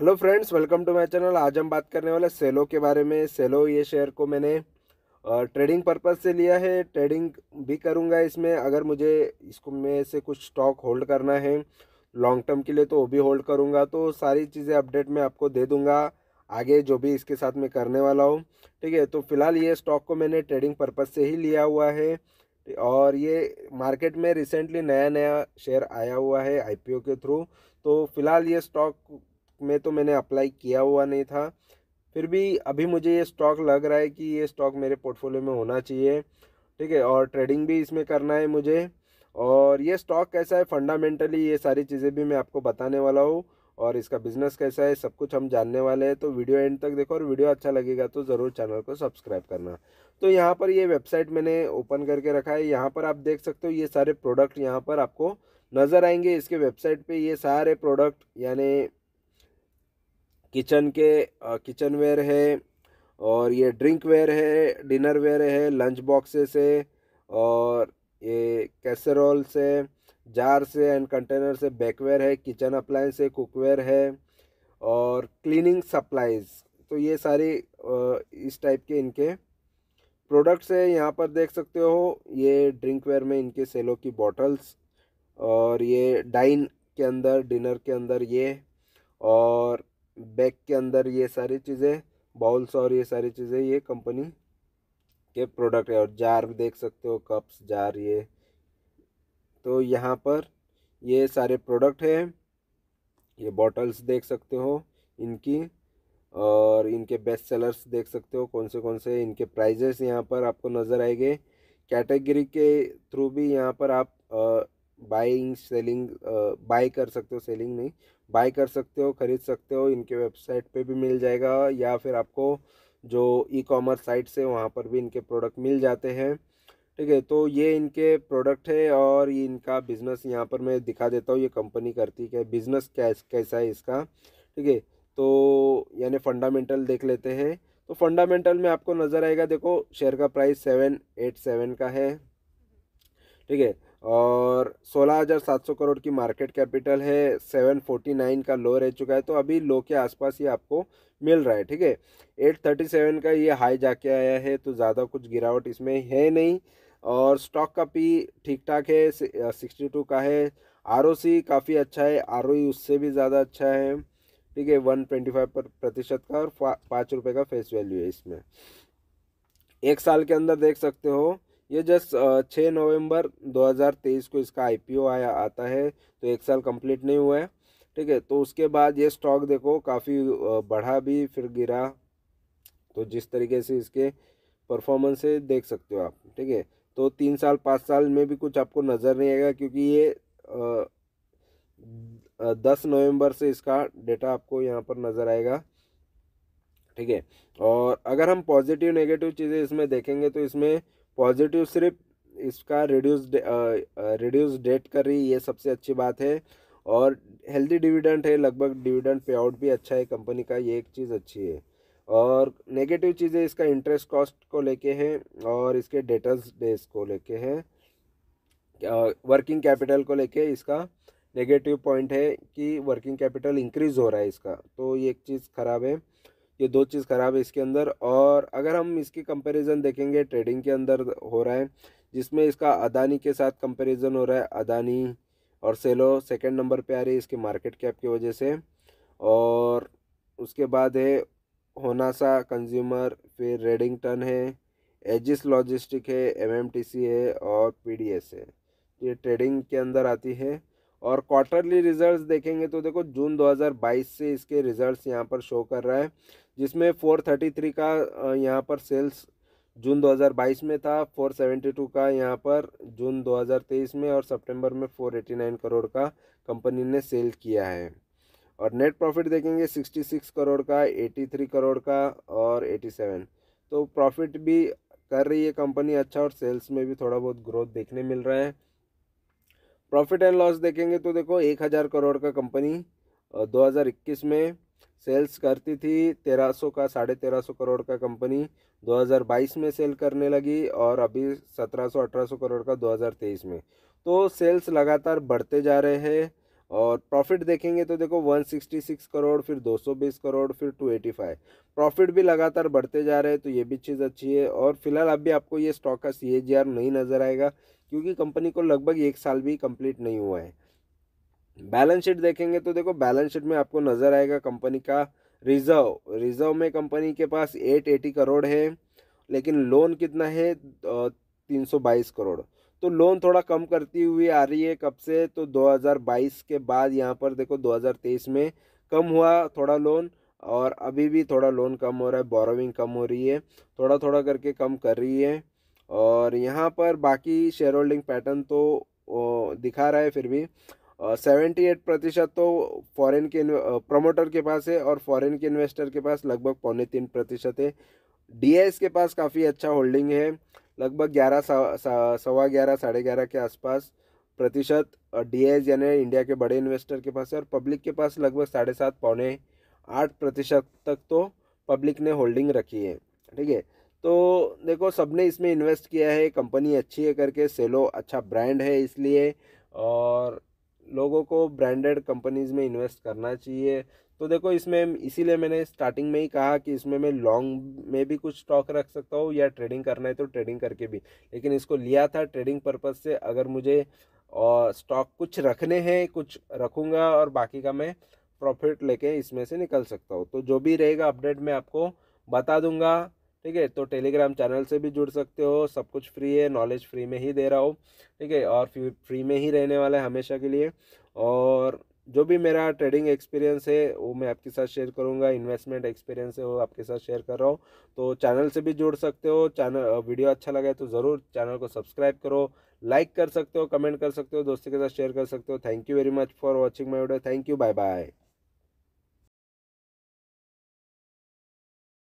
hello friends welcome to my channel आज हम बात करने वाले सेलो के बारे में सेलो ये शेयर को मैंने ट्रेडिंग पर्पस से लिया है ट्रेडिंग भी करूँगा इसमें अगर मुझे इसको में से कुछ स्टॉक होल्ड करना है लॉन्ग टर्म के लिए तो वो भी होल्ड करूंगा तो सारी चीज़ें अपडेट मैं आपको दे दूँगा आगे जो भी इसके साथ मैं करने वाला हूँ ठीक है तो फिलहाल ये स्टॉक को मैंने ट्रेडिंग पर्पज़ से ही लिया हुआ है और ये मार्केट में रिसेंटली नया नया शेयर आया हुआ है आईपीओ के थ्रू तो फिलहाल ये स्टॉक में तो मैंने अप्लाई किया हुआ नहीं था फिर भी अभी मुझे ये स्टॉक लग रहा है कि ये स्टॉक मेरे पोर्टफोलियो में होना चाहिए ठीक है और ट्रेडिंग भी इसमें करना है मुझे और ये स्टॉक कैसा है फंडामेंटली ये सारी चीज़ें भी मैं आपको बताने वाला हूँ और इसका बिजनेस कैसा है सब कुछ हम जानने वाले हैं तो वीडियो एंड तक देखो और वीडियो अच्छा लगेगा तो ज़रूर चैनल को सब्सक्राइब करना तो यहाँ पर ये वेबसाइट मैंने ओपन करके रखा है यहाँ पर आप देख सकते हो ये सारे प्रोडक्ट यहाँ पर आपको नज़र आएंगे इसके वेबसाइट पे ये सारे प्रोडक्ट यानी किचन के किचन वेयर है और ये ड्रिंक वेयर है डिनर वेयर है लंच बॉक्सेस है और ये कैसेरोल से जार से एंड कंटेनर से बैकवेयर है किचन अप्लाइंस है कुकवेयर है और क्लीनिंग सप्लाइज तो ये सारी इस टाइप के इनके प्रोडक्ट्स है यहाँ पर देख सकते हो ये ड्रिंक वेयर में इनके सेलो की बॉटल्स और ये डाइन के अंदर डिनर के अंदर ये और बैग के अंदर ये सारी चीज़ें बाउल्स और ये सारी चीज़ें ये कंपनी के प्रोडक्ट है और जार देख सकते हो कप्स जार ये तो यहाँ पर ये सारे प्रोडक्ट हैं ये बॉटल्स देख सकते हो इनकी और इनके बेस्ट सेलर्स देख सकते हो कौन से कौन से इनके प्राइजेस यहाँ पर आपको नज़र आएंगे कैटेगरी के थ्रू भी यहाँ पर आप बाइंग सेलिंग बाय कर सकते हो सेलिंग नहीं बाय कर सकते हो खरीद सकते हो इनके वेबसाइट पे भी मिल जाएगा या फिर आपको जो ई कॉमर्स साइट्स है वहाँ पर भी इनके प्रोडक्ट मिल जाते हैं ठीक है तो ये इनके प्रोडक्ट है और ये इनका बिज़नेस यहाँ पर मैं दिखा देता हूँ ये कंपनी करती है बिज़नेस कैस कैसा है इसका ठीक है तो यानी फंडामेंटल देख लेते हैं तो फंडामेंटल में आपको नज़र आएगा देखो शेयर का प्राइस सेवन एट सेवन का है ठीक है और 16,700 करोड़ की मार्केट कैपिटल है 749 का लो रह चुका है तो अभी लो के आसपास ही आपको मिल रहा है ठीक है 837 का ये हाई जाके आया है तो ज़्यादा कुछ गिरावट इसमें है नहीं और स्टॉक का पी ठीक ठाक है 62 का है आर काफ़ी अच्छा है आर e उससे भी ज़्यादा अच्छा है ठीक है वन ट्वेंटी फाइव प्रतिशत का और पाँच रुपये का फेस वैल्यू है इसमें एक साल के अंदर देख सकते हो ये जस्ट छः नवंबर 2023 को इसका आईपीओ आया आता है तो एक साल कंप्लीट नहीं हुआ है ठीक है तो उसके बाद ये स्टॉक देखो काफ़ी बढ़ा भी फिर गिरा तो जिस तरीके से इसके परफॉर्मेंस है देख सकते हो आप ठीक है तो तीन साल पाँच साल में भी कुछ आपको नज़र नहीं आएगा क्योंकि ये दस नवंबर से इसका डेटा आपको यहाँ पर नज़र आएगा ठीक है और अगर हम पॉजिटिव नेगेटिव चीज़ें इसमें देखेंगे तो इसमें पॉजिटिव सिर्फ इसका रिड्यूस रिड्यूस डेट कर रही ये सबसे अच्छी बात है और हेल्दी डिविडेंड है लगभग डिविडेंड पे आउट भी अच्छा है कंपनी का ये एक चीज़ अच्छी है और नेगेटिव चीज़ें इसका इंटरेस्ट कॉस्ट को लेके हैं और इसके डेटर्स डेज को लेके हैं वर्किंग कैपिटल को लेके इसका नेगेटिव पॉइंट है कि वर्किंग कैपिटल इंक्रीज़ हो रहा है इसका तो ये एक चीज़ ख़राब है ये दो चीज़ ख़राब है इसके अंदर और अगर हम इसकी कंपैरिजन देखेंगे ट्रेडिंग के अंदर हो रहा है जिसमें इसका अदानी के साथ कंपैरिजन हो रहा है अदानी और सेलो सेकंड नंबर पे आ रही है इसके मार्केट कैप की वजह से और उसके बाद है होनासा कंज्यूमर फिर रेडिंगटन है एजिस लॉजिस्टिक है एम है और पी है ये ट्रेडिंग के अंदर आती है और क्वार्टरली रिजल्ट्स देखेंगे तो देखो जून 2022 से इसके रिजल्ट्स यहाँ पर शो कर रहा है जिसमें 433 का यहाँ पर सेल्स जून 2022 में था 472 का यहाँ पर जून 2023 में और सितंबर में 489 करोड़ का कंपनी ने सेल किया है और नेट प्रॉफिट देखेंगे 66 करोड़ का 83 करोड़ का और 87 तो प्रॉफिट भी कर रही है कंपनी अच्छा और सेल्स में भी थोड़ा बहुत ग्रोथ देखने मिल रहा है प्रॉफिट एंड लॉस देखेंगे तो देखो एक हज़ार करोड़ का कंपनी 2021 में सेल्स करती थी तेरह सौ का साढ़े तेरह सौ करोड़ का कंपनी 2022 में सेल करने लगी और अभी सत्रह सौ अठारह सौ करोड़ का 2023 में तो सेल्स लगातार बढ़ते जा रहे हैं और प्रॉफिट देखेंगे तो देखो 166 करोड़ फिर 220 करोड़ फिर 285 प्रॉफिट भी लगातार बढ़ते जा रहे हैं तो ये भी चीज़ अच्छी है और फिलहाल अभी आपको ये स्टॉक का सी नहीं नज़र आएगा क्योंकि कंपनी को लगभग एक साल भी कंप्लीट नहीं हुआ है बैलेंस शीट देखेंगे तो देखो बैलेंस शीट में आपको नज़र आएगा कंपनी का रिजर्व रिजर्व में कंपनी के पास एट एटी करोड़ है लेकिन लोन कितना है तीन सौ बाईस करोड़ तो लोन थोड़ा कम करती हुई आ रही है कब से तो 2022 के बाद यहाँ पर देखो 2023 में कम हुआ थोड़ा लोन और अभी भी थोड़ा लोन कम हो रहा है बोरोविंग कम हो रही है थोड़ा थोड़ा करके कम कर रही है और यहाँ पर बाकी शेयर होल्डिंग पैटर्न तो दिखा रहा है फिर भी सेवेंटी एट प्रतिशत तो फॉरेन के प्रमोटर के पास है और फॉरेन के इन्वेस्टर के पास लगभग पौने तीन प्रतिशत है डी के पास काफ़ी अच्छा होल्डिंग है लगभग ग्यारह सवा ग्यारह साढ़े ग्यारह के आसपास प्रतिशत डी यानी इंडिया के बड़े इन्वेस्टर के पास है और पब्लिक के पास लगभग साढ़े सात पौने आठ प्रतिशत तक तो पब्लिक ने होल्डिंग रखी है ठीक है तो देखो सबने इसमें इन्वेस्ट किया है कंपनी अच्छी है करके सेलो अच्छा ब्रांड है इसलिए और लोगों को ब्रांडेड कंपनीज़ में इन्वेस्ट करना चाहिए तो देखो इसमें इसीलिए मैंने स्टार्टिंग में ही कहा कि इसमें मैं लॉन्ग में भी कुछ स्टॉक रख सकता हूँ या ट्रेडिंग करना है तो ट्रेडिंग करके भी लेकिन इसको लिया था ट्रेडिंग पर्पज़ से अगर मुझे स्टॉक कुछ रखने हैं कुछ रखूँगा और बाकी का मैं प्रॉफिट लेके इसमें से निकल सकता हूँ तो जो भी रहेगा अपडेट मैं आपको बता दूंगा ठीक है तो टेलीग्राम चैनल से भी जुड़ सकते हो सब कुछ फ्री है नॉलेज फ्री में ही दे रहा हो ठीक है और फ्री में ही रहने वाला है हमेशा के लिए और जो भी मेरा ट्रेडिंग एक्सपीरियंस है वो मैं आपके साथ शेयर करूँगा इन्वेस्टमेंट एक्सपीरियंस है वो आपके साथ शेयर कर रहा हूँ तो चैनल से भी जुड़ सकते हो चैनल वीडियो अच्छा लगा तो ज़रूर चैनल को सब्सक्राइब करो लाइक कर सकते हो कमेंट कर सकते हो दोस्तों के साथ शेयर कर सकते हो thank you very much for watching my video thank you bye bye